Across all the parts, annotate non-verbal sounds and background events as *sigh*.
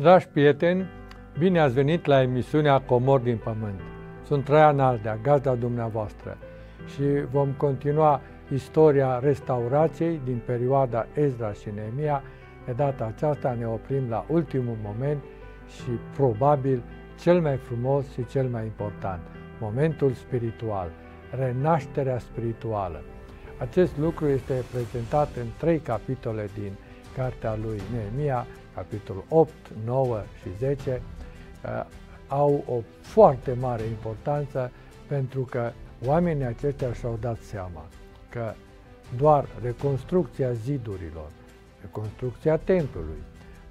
Dragi prieteni, bine ați venit la emisiunea Comor din Pământ. Sunt Traian Aldea, gazda dumneavoastră și vom continua istoria restaurației din perioada Ezra și Nemia. De data aceasta ne oprim la ultimul moment și probabil cel mai frumos și cel mai important, momentul spiritual, renașterea spirituală. Acest lucru este prezentat în trei capitole din cartea lui Neemia, capitolul 8, 9 și 10, uh, au o foarte mare importanță pentru că oamenii aceștia și-au dat seama că doar reconstrucția zidurilor, reconstrucția templului,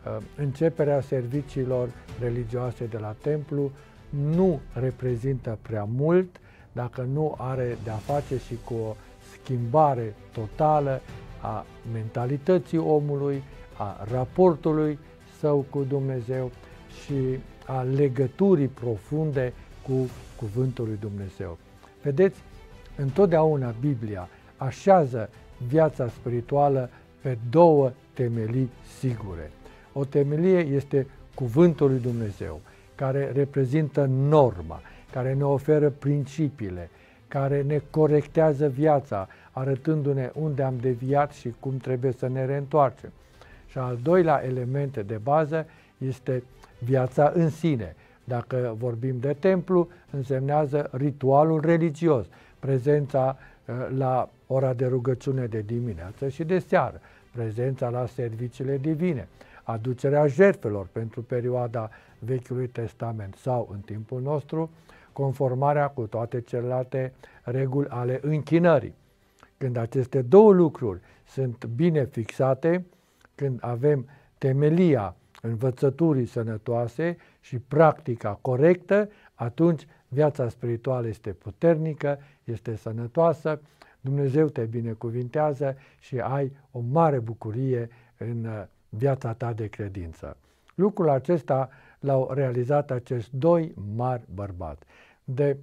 uh, începerea serviciilor religioase de la templu nu reprezintă prea mult dacă nu are de-a face și cu o schimbare totală a mentalității omului, a raportului său cu Dumnezeu și a legăturii profunde cu cuvântul lui Dumnezeu. Vedeți, întotdeauna Biblia așează viața spirituală pe două temelii sigure. O temelie este cuvântul lui Dumnezeu, care reprezintă norma, care ne oferă principiile, care ne corectează viața, arătându-ne unde am deviat și cum trebuie să ne reîntoarcem. Și al doilea element de bază este viața în sine. Dacă vorbim de templu, însemnează ritualul religios, prezența uh, la ora de rugăciune de dimineață și de seară, prezența la serviciile divine, aducerea jertfelor pentru perioada Vechiului Testament sau în timpul nostru, conformarea cu toate celelalte reguli ale închinării. Când aceste două lucruri sunt bine fixate, când avem temelia învățăturii sănătoase și practica corectă, atunci viața spirituală este puternică, este sănătoasă, Dumnezeu te binecuvintează și ai o mare bucurie în uh, viața ta de credință. Lucrul acesta l-au realizat acești doi mari bărbați. De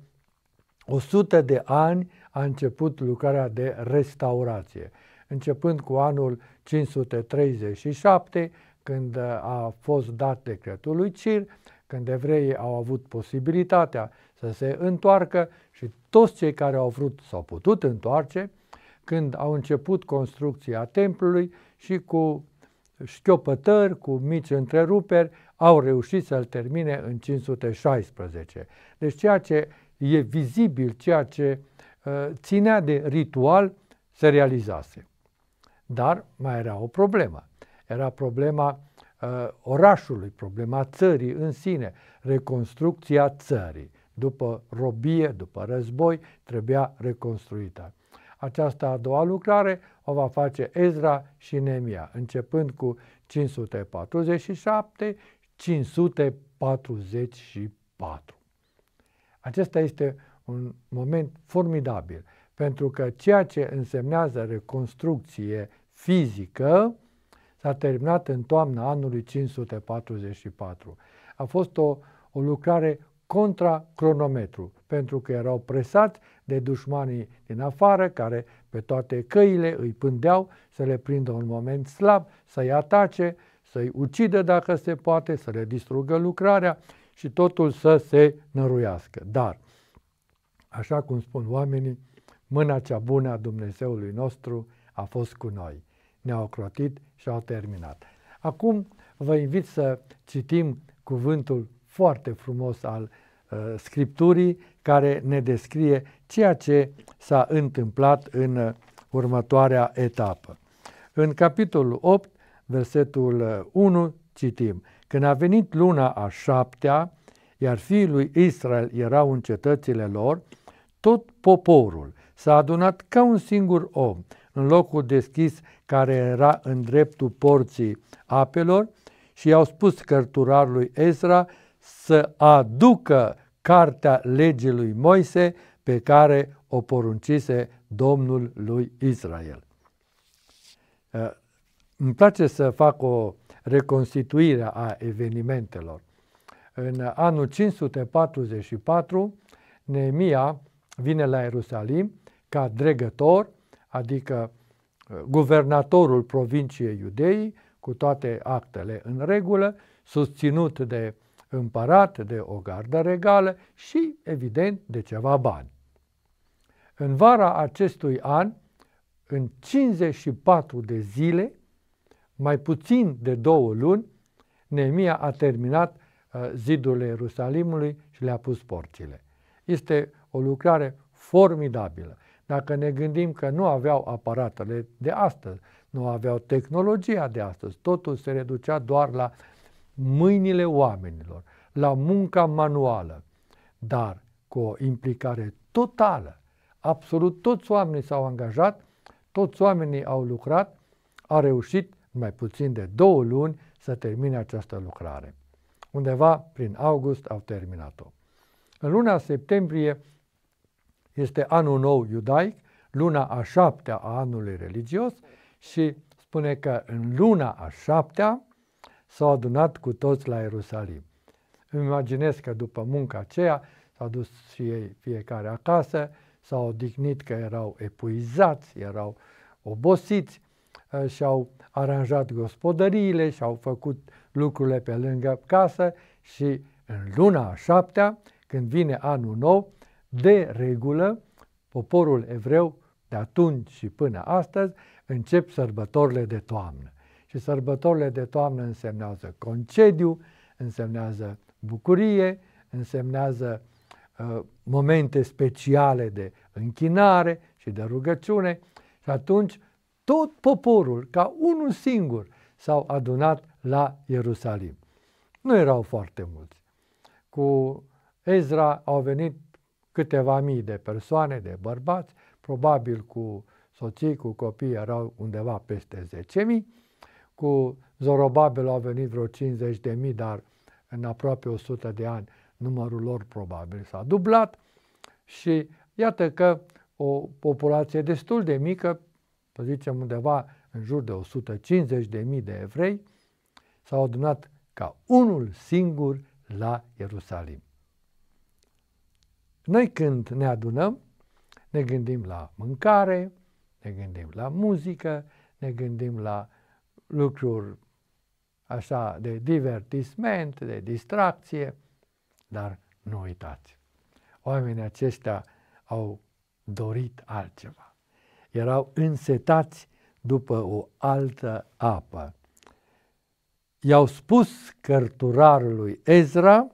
100 de ani a început lucrarea de restaurație începând cu anul 537, când uh, a fost dat decretul lui Cir, când evreii au avut posibilitatea să se întoarcă și toți cei care au vrut s-au putut întoarce, când au început construcția templului și cu șchiopătări, cu mici întreruperi, au reușit să-l termine în 516. Deci ceea ce e vizibil, ceea ce uh, ținea de ritual, se realizase. Dar mai era o problemă. Era problema uh, orașului, problema țării în sine, reconstrucția țării. După robie, după război, trebuia reconstruită. Aceasta a doua lucrare o va face Ezra și Nemia, începând cu 547, 544. Acesta este un moment formidabil, pentru că ceea ce însemnează reconstrucție fizică s-a terminat în toamna anului 544. A fost o, o lucrare contra cronometru, pentru că erau presați de dușmanii din afară, care pe toate căile îi pândeau să le prindă un moment slab, să-i atace, să-i ucidă dacă se poate, să le distrugă lucrarea și totul să se năruiască. Dar, așa cum spun oamenii, mâna cea bună a Dumnezeului nostru a fost cu noi ne-au ocrotit și au terminat. Acum vă invit să citim cuvântul foarte frumos al uh, Scripturii care ne descrie ceea ce s-a întâmplat în uh, următoarea etapă. În capitolul 8, versetul 1, uh, citim Când a venit luna a șaptea, iar fiii lui Israel erau în cetățile lor, tot poporul s-a adunat ca un singur om în locul deschis care era în dreptul porții apelor și i-au spus cărturarului Ezra să aducă cartea legii lui Moise pe care o poruncise Domnul lui Israel. Eh, îmi place să fac o reconstituire a evenimentelor. În anul 544, Neemia vine la Ierusalim ca dregător adică uh, guvernatorul provinciei Iudeii, cu toate actele în regulă, susținut de împărat, de o gardă regală și, evident, de ceva bani. În vara acestui an, în 54 de zile, mai puțin de două luni, nemia a terminat uh, zidurile Ierusalimului și le-a pus porțile. Este o lucrare formidabilă. Dacă ne gândim că nu aveau aparatele de astăzi, nu aveau tehnologia de astăzi, totul se reducea doar la mâinile oamenilor, la munca manuală, dar cu o implicare totală. Absolut toți oamenii s-au angajat, toți oamenii au lucrat, a reușit mai puțin de două luni să termine această lucrare. Undeva prin august au terminat-o. În luna septembrie este anul nou iudaic, luna a șaptea a anului religios și spune că în luna a șaptea s-au adunat cu toți la Ierusalim. Îmi imaginez că după munca aceea s-au dus și ei fiecare acasă, s-au odihnit că erau epuizați, erau obosiți ă, și-au aranjat gospodăriile și-au făcut lucrurile pe lângă casă și în luna a șaptea, când vine anul nou, de regulă, poporul evreu de atunci și până astăzi încep sărbătorile de toamnă. Și sărbătorile de toamnă însemnează concediu, însemnează bucurie, însemnează uh, momente speciale de închinare și de rugăciune. Și atunci tot poporul, ca unul singur, s-au adunat la Ierusalim. Nu erau foarte mulți. Cu Ezra au venit câteva mii de persoane, de bărbați, probabil cu soții, cu copii erau undeva peste 10.000, cu Zorobabel au venit vreo 50.000, dar în aproape 100 de ani numărul lor probabil s-a dublat și iată că o populație destul de mică, să zicem undeva în jur de 150.000 de evrei, s-au adunat ca unul singur la Ierusalim. Noi când ne adunăm, ne gândim la mâncare, ne gândim la muzică, ne gândim la lucruri așa de divertisment, de distracție, dar nu uitați. Oamenii aceștia au dorit altceva. Erau însetați după o altă apă. I-au spus cărturarului Ezra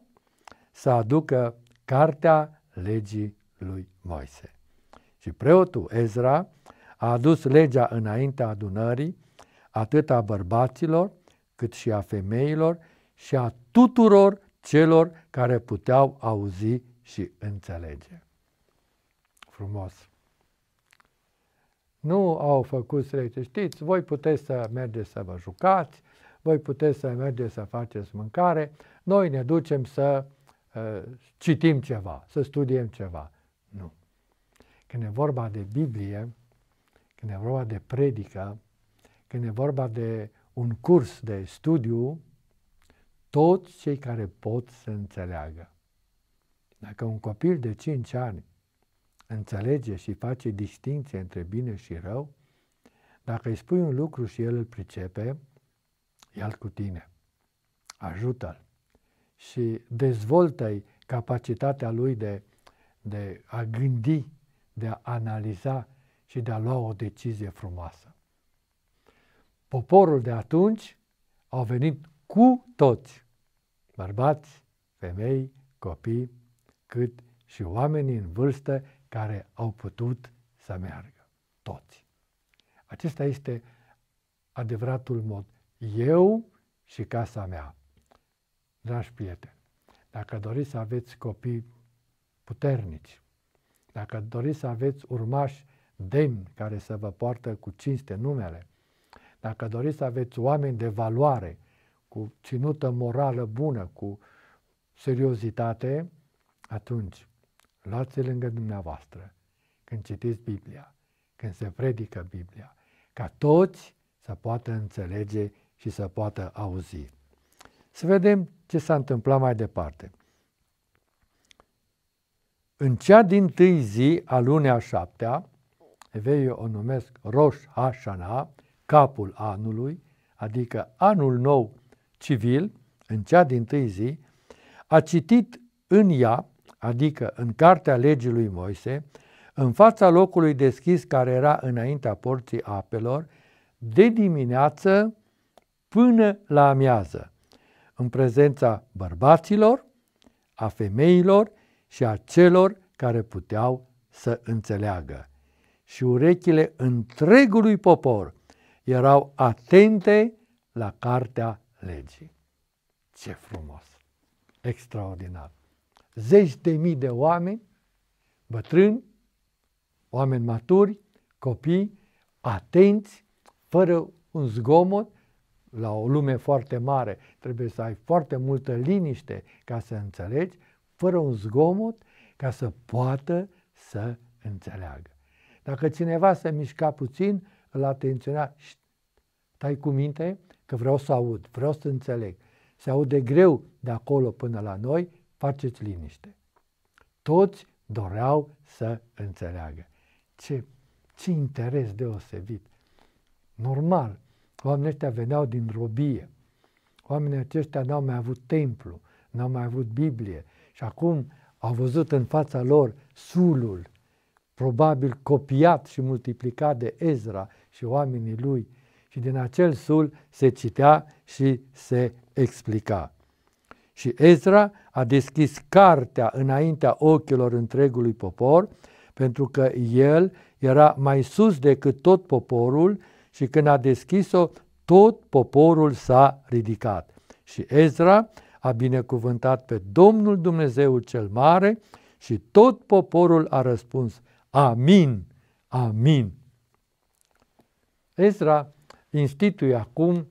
să aducă cartea legii lui Moise. Și preotul Ezra a adus legea înaintea adunării, atât a bărbaților, cât și a femeilor și a tuturor celor care puteau auzi și înțelege. Frumos! Nu au făcut stricte. Știți, voi puteți să mergeți să vă jucați, voi puteți să mergeți să faceți mâncare, noi ne ducem să Eh, citim ceva, să studiem ceva. Nu. Când e vorba de Biblie, când e vorba de predică, când e vorba de un curs de studiu, toți cei care pot să înțeleagă. Dacă un copil de 5 ani înțelege și face distinție între bine și rău, dacă îi spui un lucru și el îl pricepe, ia-l cu tine, ajută-l și dezvoltă-i capacitatea lui de, de a gândi, de a analiza și de a lua o decizie frumoasă. Poporul de atunci au venit cu toți, bărbați, femei, copii, cât și oamenii în vârstă care au putut să meargă. Toți. Acesta este adevăratul mod. Eu și casa mea. Dragi prieteni, dacă doriți să aveți copii puternici, dacă doriți să aveți urmași demni care să vă poartă cu cinste numele, dacă doriți să aveți oameni de valoare, cu ținută morală bună, cu seriozitate, atunci luați-l lângă dumneavoastră când citiți Biblia, când se predică Biblia, ca toți să poată înțelege și să poată auzi. Să vedem ce s-a întâmplat mai departe. În cea din tâi zi a lunii a șaptea, evei o numesc Rosh Hașana, capul anului, adică anul nou civil, în cea din tâi zi, a citit în ea, adică în cartea legii lui Moise, în fața locului deschis care era înaintea porții apelor, de dimineață până la amiază în prezența bărbaților, a femeilor și a celor care puteau să înțeleagă. Și urechile întregului popor erau atente la cartea legii. Ce frumos! Extraordinar! Zeci de mii de oameni, bătrâni, oameni maturi, copii, atenți, fără un zgomot, la o lume foarte mare trebuie să ai foarte multă liniște ca să înțelegi, fără un zgomot, ca să poată să înțeleagă. Dacă cineva se mișca puțin, îl atenționa, tai cu minte că vreau să aud, vreau să înțeleg. Se aude greu de acolo până la noi, faceți liniște. Toți doreau să înțeleagă. Ce, ce interes deosebit! Normal, Oamenii ăștia veneau din robie. Oamenii aceștia n-au mai avut templu, n-au mai avut Biblie. Și acum au văzut în fața lor sulul, probabil copiat și multiplicat de Ezra și oamenii lui. Și din acel sul se citea și se explica. Și Ezra a deschis cartea înaintea ochilor întregului popor, pentru că el era mai sus decât tot poporul și când a deschis-o, tot poporul s-a ridicat. Și Ezra a binecuvântat pe Domnul Dumnezeu cel Mare și tot poporul a răspuns, Amin, Amin. Ezra instituie acum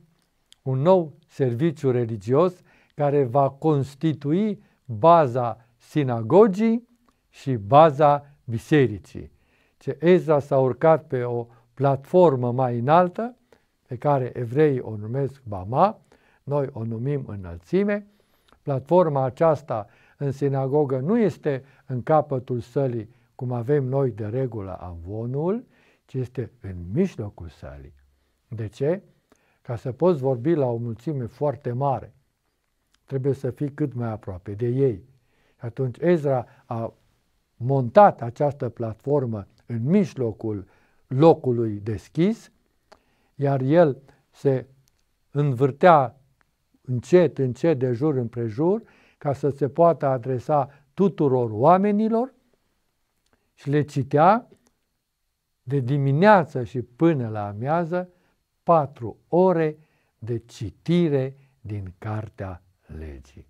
un nou serviciu religios care va constitui baza sinagogii și baza bisericii. Ce Ezra s-a urcat pe o platformă mai înaltă, pe care evreii o numesc Bama, noi o numim înălțime. Platforma aceasta în sinagogă nu este în capătul sălii, cum avem noi de regulă amvonul, ci este în mijlocul sălii. De ce? Ca să poți vorbi la o mulțime foarte mare, trebuie să fii cât mai aproape de ei. atunci Ezra a montat această platformă în mijlocul locului deschis, iar el se învârtea încet, încet de jur împrejur, ca să se poată adresa tuturor oamenilor și le citea de dimineață și până la amiază patru ore de citire din Cartea Legii.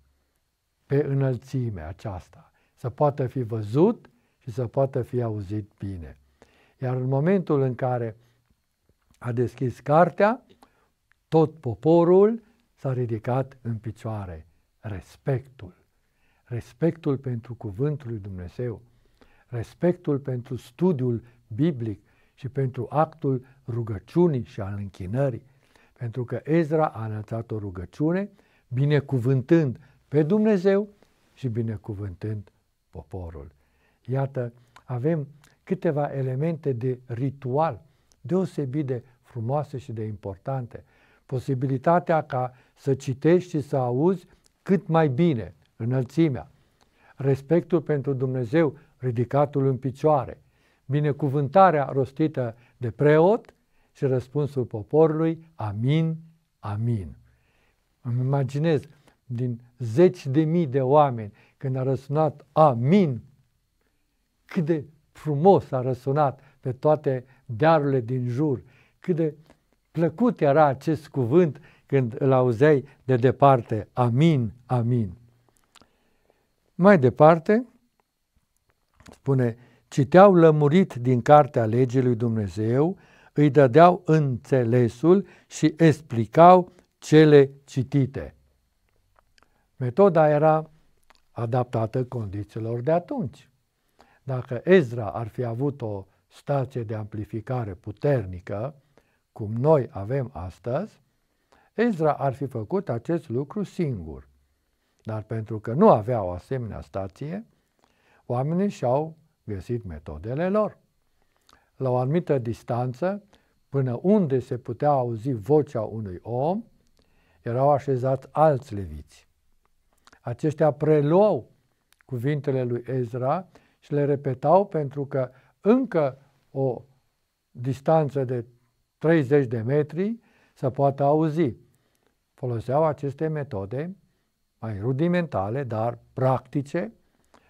Pe înălțime aceasta, să poată fi văzut și să poată fi auzit bine. Iar în momentul în care a deschis cartea, tot poporul s-a ridicat în picioare. Respectul. Respectul pentru cuvântul lui Dumnezeu. Respectul pentru studiul biblic și pentru actul rugăciunii și al închinării. Pentru că Ezra a înălțat o rugăciune binecuvântând pe Dumnezeu și binecuvântând poporul. Iată, avem câteva elemente de ritual deosebit de frumoase și de importante. Posibilitatea ca să citești și să auzi cât mai bine înălțimea, respectul pentru Dumnezeu ridicatul în picioare, binecuvântarea rostită de preot și răspunsul poporului, amin, amin. Îmi imaginez din zeci de mii de oameni când a răsunat amin, cât de frumos a răsunat pe toate dearurile din jur. Cât de plăcut era acest cuvânt când îl auzeai de departe. Amin, amin. Mai departe, spune, citeau lămurit din cartea legii lui Dumnezeu, îi dădeau înțelesul și explicau cele citite. Metoda era adaptată condițiilor de atunci. Dacă Ezra ar fi avut o stație de amplificare puternică, cum noi avem astăzi, Ezra ar fi făcut acest lucru singur. Dar pentru că nu avea o asemenea stație, oamenii și-au găsit metodele lor. La o anumită distanță, până unde se putea auzi vocea unui om, erau așezați alți leviți. Aceștia preluau cuvintele lui Ezra și le repetau pentru că încă o distanță de 30 de metri se poate auzi. Foloseau aceste metode mai rudimentale, dar practice,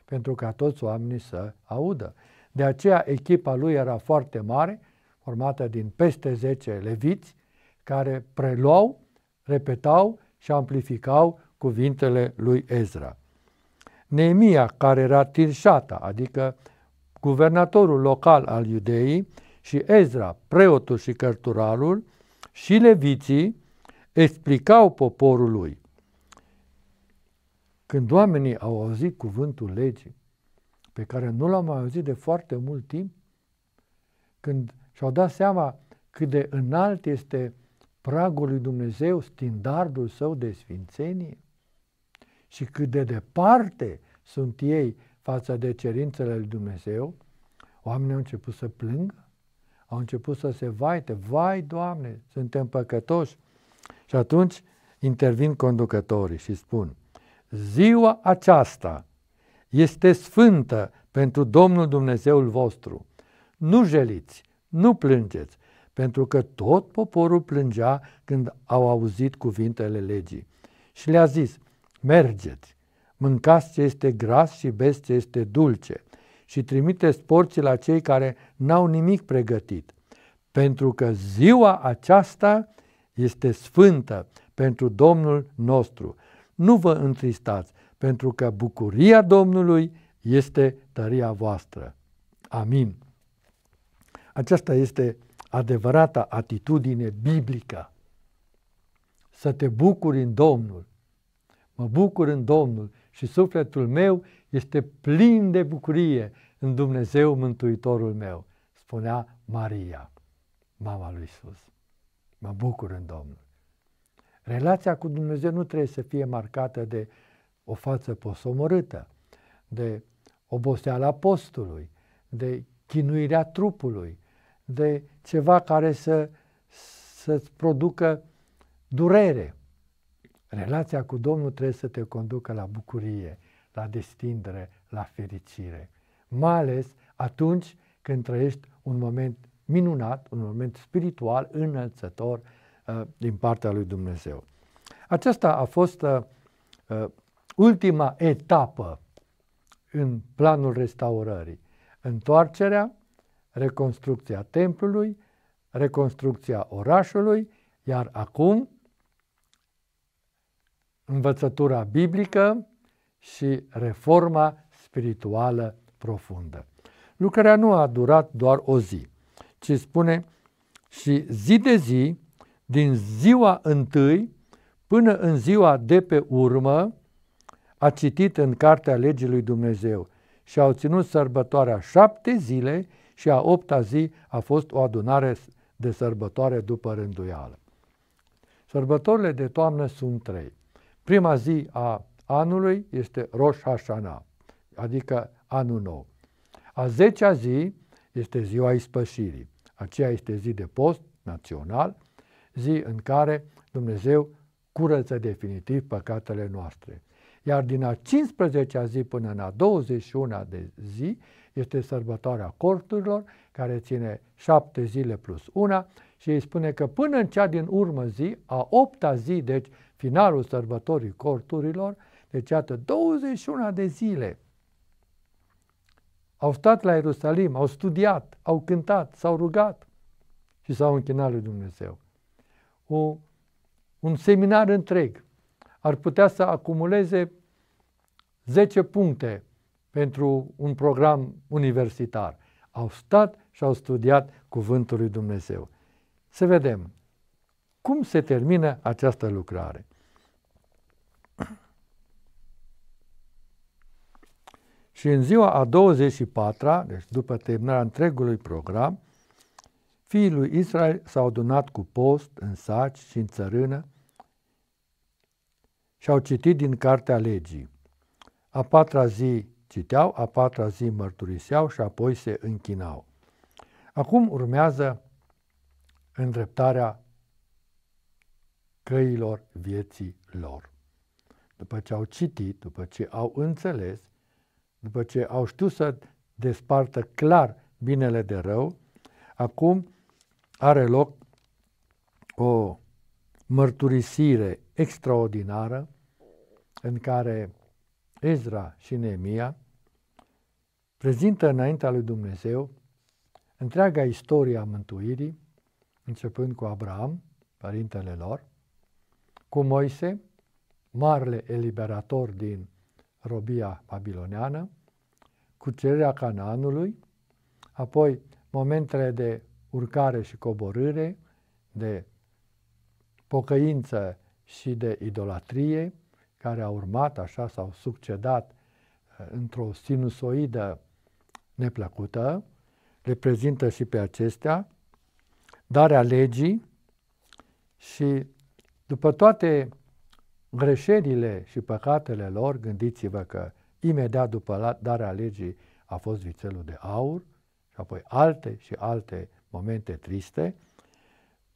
pentru ca toți oamenii să audă. De aceea echipa lui era foarte mare, formată din peste 10 leviți, care preluau, repetau și amplificau cuvintele lui Ezra. Neemia, care era Tirșata, adică guvernatorul local al iudeii, și Ezra, preotul și cărturarul, și leviții explicau poporului. Când oamenii au auzit cuvântul legii, pe care nu l-am auzit de foarte mult timp, când și-au dat seama cât de înalt este pragul lui Dumnezeu, standardul său de sfințenie, și cât de departe sunt ei față de cerințele lui Dumnezeu, oamenii au început să plângă, au început să se vaite, vai Doamne, suntem păcătoși. Și atunci intervin conducătorii și spun, ziua aceasta este sfântă pentru Domnul Dumnezeul vostru. Nu jeliți, nu plângeți, pentru că tot poporul plângea când au auzit cuvintele legii. Și le-a zis, Mergeți, mâncați ce este gras și beți ce este dulce și trimiteți porții la cei care n-au nimic pregătit, pentru că ziua aceasta este sfântă pentru Domnul nostru. Nu vă întristați, pentru că bucuria Domnului este tăria voastră. Amin. Aceasta este adevărata atitudine biblică. Să te bucuri în Domnul, Mă bucur în Domnul și sufletul meu este plin de bucurie în Dumnezeu Mântuitorul meu, spunea Maria, mama lui Isus. Mă bucur în Domnul. Relația cu Dumnezeu nu trebuie să fie marcată de o față posomorâtă, de oboseala postului, de chinuirea trupului, de ceva care să, să-ți producă durere. Relația cu Domnul trebuie să te conducă la bucurie, la destindere, la fericire. Mai ales atunci când trăiești un moment minunat, un moment spiritual înălțător uh, din partea lui Dumnezeu. Aceasta a fost uh, uh ultima etapă în planul restaurării. Întoarcerea, reconstrucția templului, reconstrucția orașului, iar acum învățătura biblică și reforma spirituală profundă. Lucrarea nu a durat doar o zi, ci spune și zi de zi, din ziua întâi până în ziua de pe urmă, a citit în Cartea Legii lui Dumnezeu și au ținut sărbătoarea șapte zile și a opta zi a fost o adunare de sărbătoare după rânduială. Sărbătorile de toamnă sunt trei. Prima zi a anului este Rosh Hashanah, adică anul nou. A zecea zi este ziua ispășirii. Aceea este zi de post național, zi în care Dumnezeu curăță definitiv păcatele noastre. Iar din a 15-a zi până în a 21-a de zi este sărbătoarea corturilor, care ține șapte zile plus una și îi spune că până în cea din urmă zi, a opta zi, deci finalul sărbătorii corturilor, deci iată 21 de zile au stat la Ierusalim, au studiat, au cântat, s-au rugat și s-au închinat lui Dumnezeu. O, un seminar întreg ar putea să acumuleze 10 puncte pentru un program universitar. Au stat și au studiat Cuvântul lui Dumnezeu. Să vedem cum se termină această lucrare. Și în ziua a 24-a, deci după terminarea întregului program, fiii lui Israel s-au adunat cu post în saci și în țărână și au citit din Cartea Legii. A patra zi citeau, a patra zi mărturiseau și apoi se închinau. Acum urmează îndreptarea căilor vieții lor. După ce au citit, după ce au înțeles, după ce au știut să despartă clar binele de rău, acum are loc o mărturisire extraordinară în care Ezra și Neemia prezintă înaintea lui Dumnezeu întreaga istorie a mântuirii, începând cu Abraham, părintele lor, cu Moise, marele eliberator din robia babiloneană, cucerirea Canaanului, apoi momentele de urcare și coborâre, de pocăință și de idolatrie, care au urmat, așa s-au succedat uh, într-o sinusoidă neplăcută, reprezintă și pe acestea, darea legii și după toate greșelile și păcatele lor, gândiți-vă că imediat după darea legii a fost vițelul de aur și apoi alte și alte momente triste,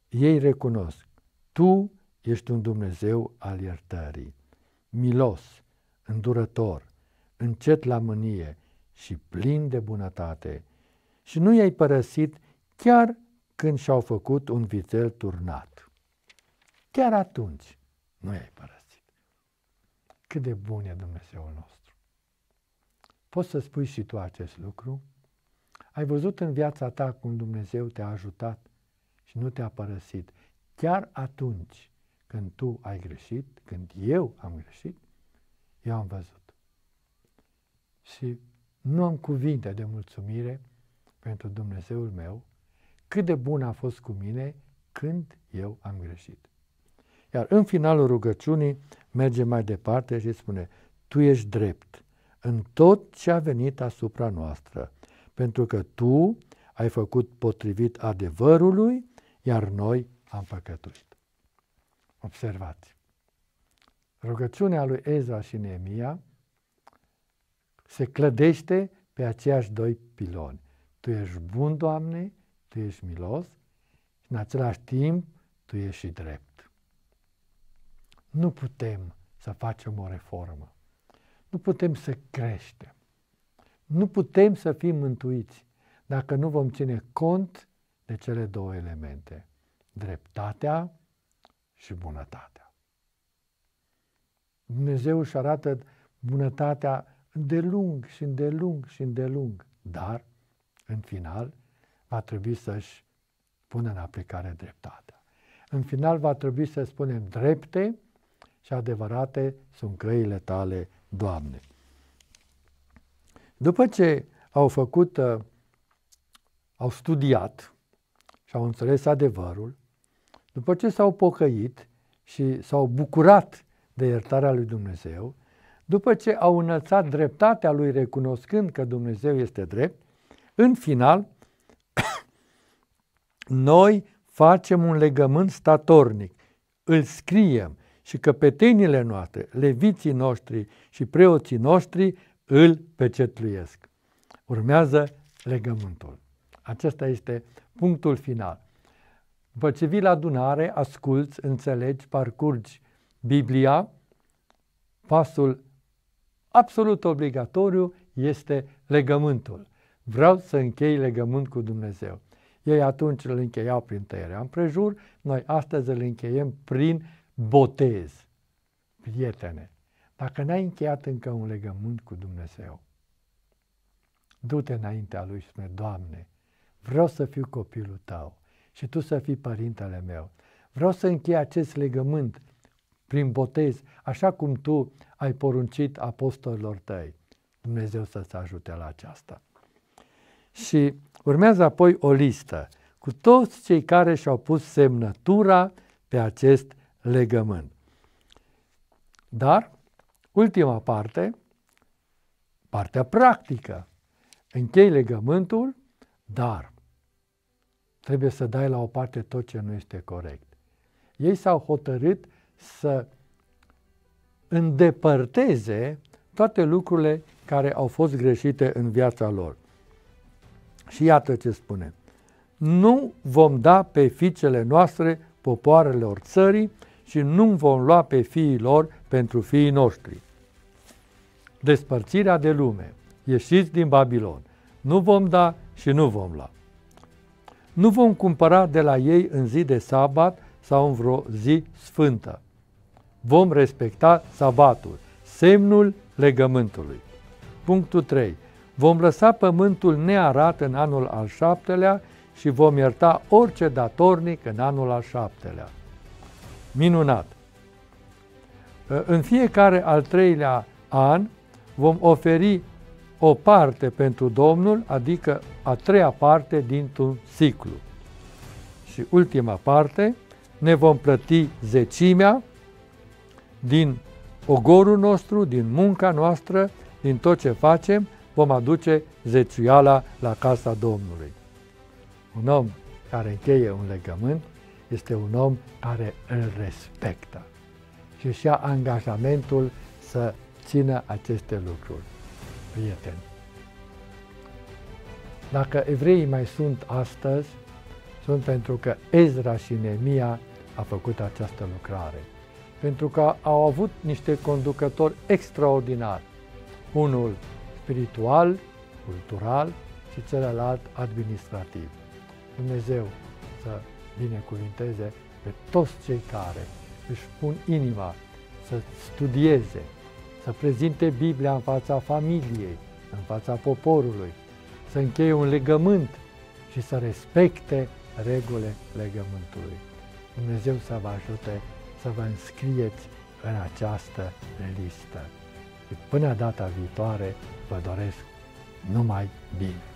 ei recunosc, tu ești un Dumnezeu al iertării, milos, îndurător, încet la mânie și plin de bunătate și nu i-ai părăsit chiar când și-au făcut un vițel turnat. Chiar atunci nu i-ai părăsit. Cât de bun e Dumnezeul nostru! Poți să spui și tu acest lucru? Ai văzut în viața ta cum Dumnezeu te-a ajutat și nu te-a părăsit. Chiar atunci când tu ai greșit, când eu am greșit, eu am văzut. Și nu am cuvinte de mulțumire pentru Dumnezeul meu cât de bun a fost cu mine când eu am greșit. Iar în finalul rugăciunii merge mai departe și spune, tu ești drept în tot ce a venit asupra noastră, pentru că tu ai făcut potrivit adevărului, iar noi am păcătuit. Observați. Rugăciunea lui Ezra și Neemia se clădește pe aceiași doi piloni. Tu ești bun, Doamne, Tu ești milos și în același timp Tu ești și drept nu putem să facem o reformă. Nu putem să creștem. Nu putem să fim mântuiți dacă nu vom ține cont de cele două elemente, dreptatea și bunătatea. Dumnezeu își arată bunătatea îndelung și îndelung și îndelung, dar, în final, va trebui să-și pună în aplicare dreptatea. În final, va trebui să spunem drepte și adevărate sunt căile tale, Doamne. După ce au făcut, uh, au studiat și au înțeles adevărul, după ce s-au pocăit și s-au bucurat de iertarea lui Dumnezeu, după ce au înălțat dreptatea lui recunoscând că Dumnezeu este drept, în final, *coughs* noi facem un legământ statornic, îl scriem, și căpetenile noastre, leviții noștri și preoții noștri îl pecetluiesc. Urmează legământul. Acesta este punctul final. După ce vii la adunare, asculți, înțelegi, parcurgi Biblia, pasul absolut obligatoriu este legământul. Vreau să închei legământ cu Dumnezeu. Ei atunci îl încheiau prin tăierea împrejur, noi astăzi îl încheiem prin botez, prietene, dacă n-ai încheiat încă un legământ cu Dumnezeu, du-te înaintea Lui și spune, Doamne, vreau să fiu copilul Tău și Tu să fii părintele meu. Vreau să închei acest legământ prin botez, așa cum Tu ai poruncit apostolilor Tăi. Dumnezeu să-ți ajute la aceasta. Și urmează apoi o listă cu toți cei care și-au pus semnătura pe acest legământ. Dar ultima parte, partea practică, închei legământul, dar trebuie să dai la o parte tot ce nu este corect. Ei s-au hotărât să îndepărteze toate lucrurile care au fost greșite în viața lor. Și iată ce spune. Nu vom da pe fiicele noastre popoarelor țării și nu vom lua pe fiii lor pentru fiii noștri. Despărțirea de lume. Ieșiți din Babilon. Nu vom da și nu vom lua. Nu vom cumpăra de la ei în zi de sabat sau în vreo zi sfântă. Vom respecta sabatul, semnul legământului. Punctul 3. Vom lăsa pământul nearat în anul al șaptelea și vom ierta orice datornic în anul al șaptelea minunat. Ă, în fiecare al treilea an vom oferi o parte pentru Domnul, adică a treia parte dintr-un ciclu. Și ultima parte, ne vom plăti zecimea din ogorul nostru, din munca noastră, din tot ce facem, vom aduce zeciuiala la casa Domnului. Un om care încheie un legământ este un om care îl respectă și își ia angajamentul să țină aceste lucruri. Prieteni, dacă evreii mai sunt astăzi, sunt pentru că Ezra și Nemia a făcut această lucrare. Pentru că au avut niște conducători extraordinari. Unul spiritual, cultural și celălalt administrativ. Dumnezeu să binecuvinteze pe toți cei care își pun inima să studieze, să prezinte Biblia în fața familiei, în fața poporului, să încheie un legământ și să respecte regulile legământului. Dumnezeu să vă ajute să vă înscrieți în această listă. Și până data viitoare vă doresc numai bine!